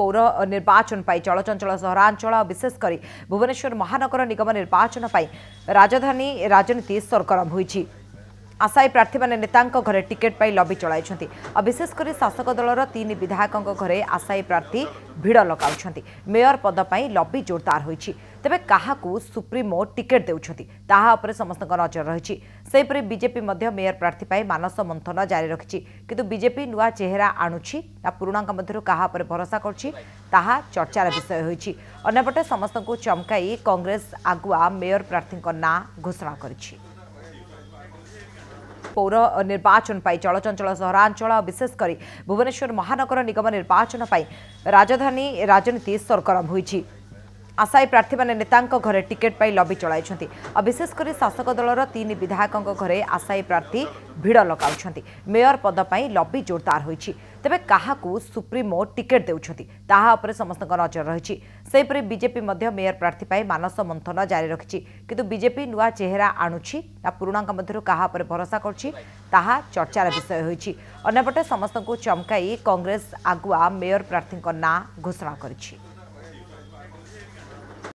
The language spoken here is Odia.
পৌর নির্বাচন পাই চলচঞ্চল সহরাঞ্চল বিশেষ করে ভুবনেশ্বর মহানগর নিগম নির্বাচন পাই রাজধানী রাজনীতি সরগরম হয়েছে আশায়ী প্রার্থীମାନେ নেতাଙ୍କ ଘରେ ଟିକେଟ୍ ପାଇଁ ଲବି ଚଳାଇଛନ୍ତି ଆଉ ବିଶେଷ କରି ଶାସକ ଦଳର ତିନି ବିଧାୟକଙ୍କ ଘରେ ଆଶାୟୀ ପ୍ରାର୍ଥୀ ଭିଡ଼ ଲଗାଉଛନ୍ତି ମେୟର ପଦ ପାଇଁ ଲବି ଜୋରଦାର ହୋଇଛି ତେବେ କାହାକୁ ସୁପ୍ରିମୋ ଟିକେଟ୍ ଦେଉଛନ୍ତି ତାହା ଉପରେ ସମସ୍ତଙ୍କ ନଜର ରହିଛି ସେହିପରି ବିଜେପି ମଧ୍ୟ ମେୟର ପ୍ରାର୍ଥୀ ପାଇଁ ମାନସ ମନ୍ଥନ ଜାରି ରଖିଛି କିନ୍ତୁ ବିଜେପି ନୂଆ ଚେହେରା ଆଣୁଛି ନା ପୁରୁଣାଙ୍କ ମଧ୍ୟରୁ କାହା ଉପରେ ଭରସା କରୁଛି ତାହା ଚର୍ଚ୍ଚାର ବିଷୟ ହୋଇଛି ଅନ୍ୟପଟେ ସମସ୍ତଙ୍କୁ ଚମକାଇ କଂଗ୍ରେସ ଆଗୁଆ ମେୟର ପ୍ରାର୍ଥୀଙ୍କ ନାଁ ଘୋଷଣା କରିଛି ପୌର ନିର୍ବାଚନ ପାଇଁ ଚଳଚଞ୍ଚଳ ସହରାଞ୍ଚଳ ବିଶେଷ କରି ଭୁବନେଶ୍ୱର ମହାନଗର ନିଗମ ନିର୍ବାଚନ ପାଇଁ ରାଜଧାନୀ ରାଜନୀତି ସରଗରମ ହୋଇଛି ଆଶାୟୀ ପ୍ରାର୍ଥୀମାନେ ନେତାଙ୍କ ଘରେ ଟିକେଟ୍ ପାଇଁ ଲବି ଚଳାଇଛନ୍ତି ଆଉ ବିଶେଷ କରି ଶାସକ ଦଳର ତିନି ବିଧାୟକଙ୍କ ଘରେ ଆଶାୟୀ ପ୍ରାର୍ଥୀ ଭିଡ଼ ଲଗାଉଛନ୍ତି ମେୟର ପଦ ପାଇଁ ଲବି ଜୋରଦାର ହୋଇଛି ତେବେ କାହାକୁ ସୁପ୍ରିମୋ ଟିକେଟ୍ ଦେଉଛନ୍ତି ତାହା ଉପରେ ସମସ୍ତଙ୍କ ନଜର ରହିଛି ସେହିପରି ବିଜେପି ମଧ୍ୟ ମେୟର ପ୍ରାର୍ଥୀ ପାଇଁ ମାନସ ମନ୍ଥନ ଜାରି ରଖିଛି କିନ୍ତୁ ବିଜେପି ନୂଆ ଚେହେରା ଆଣୁଛି ନା ପୁରୁଣାଙ୍କ ମଧ୍ୟରୁ କାହା ଉପରେ ଭରସା କରୁଛି ତାହା ଚର୍ଚ୍ଚାର ବିଷୟ ହୋଇଛି ଅନ୍ୟପଟେ ସମସ୍ତଙ୍କୁ ଚମକାଇ କଂଗ୍ରେସ ଆଗୁଆ ମେୟର ପ୍ରାର୍ଥୀଙ୍କ ନାଁ ଘୋଷଣା କରିଛି